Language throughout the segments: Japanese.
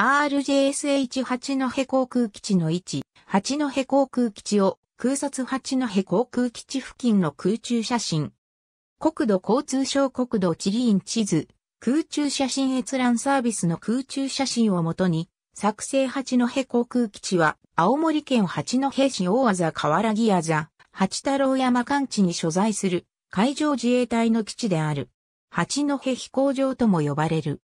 RJSH 八戸航空基地の位置、八戸航空基地を空撮八戸航空基地付近の空中写真。国土交通省国土地理院地図、空中写真閲覧サービスの空中写真をもとに、作成八戸航空基地は、青森県八戸市大和河原木屋座、八太郎山間地に所在する海上自衛隊の基地である。八戸飛行場とも呼ばれる。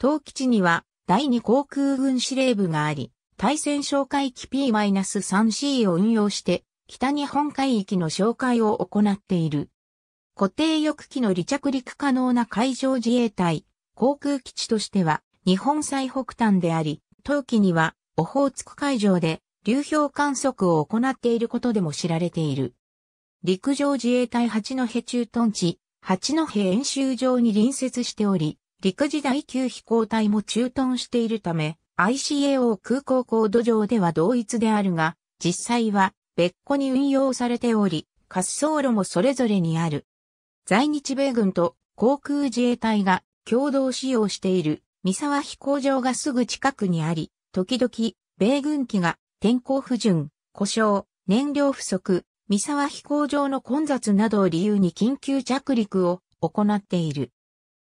当基地には第2航空軍司令部があり、対戦哨戒機 P-3C を運用して、北日本海域の哨戒を行っている。固定翼機の離着陸可能な海上自衛隊、航空基地としては、日本最北端であり、当期には、オホーツク海上で、流氷観測を行っていることでも知られている。陸上自衛隊八戸駐屯地、八戸演習場に隣接しており、陸自第級飛行隊も駐屯しているため、ICAO 空港高度上では同一であるが、実際は別個に運用されており、滑走路もそれぞれにある。在日米軍と航空自衛隊が共同使用している三沢飛行場がすぐ近くにあり、時々米軍機が天候不順、故障、燃料不足、三沢飛行場の混雑などを理由に緊急着陸を行っている。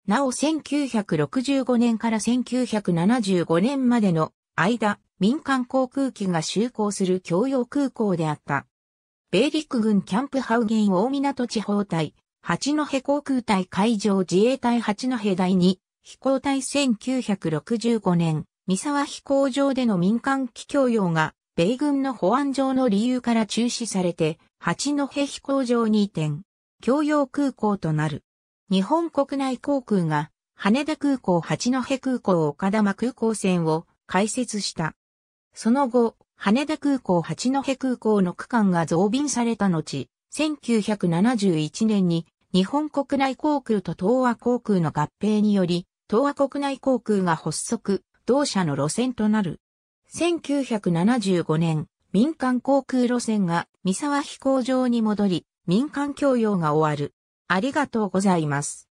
なお1965年から1975年までの間、民間航空機が就航する共用空港であった。米陸軍キャンプハウゲン大港地方隊、八戸航空隊海上自衛隊八戸第二飛行隊1965年、三沢飛行場での民間機供用が、米軍の保安上の理由から中止されて、八戸飛行場に移転、共用空港となる。日本国内航空が羽田空港八戸空港岡玉空港線を開設した。その後、羽田空港八戸空港の区間が増便された後、1971年に日本国内航空と東亜航空の合併により、東亜国内航空が発足、同社の路線となる。1975年、民間航空路線が三沢飛行場に戻り、民間供用が終わる。ありがとうございます。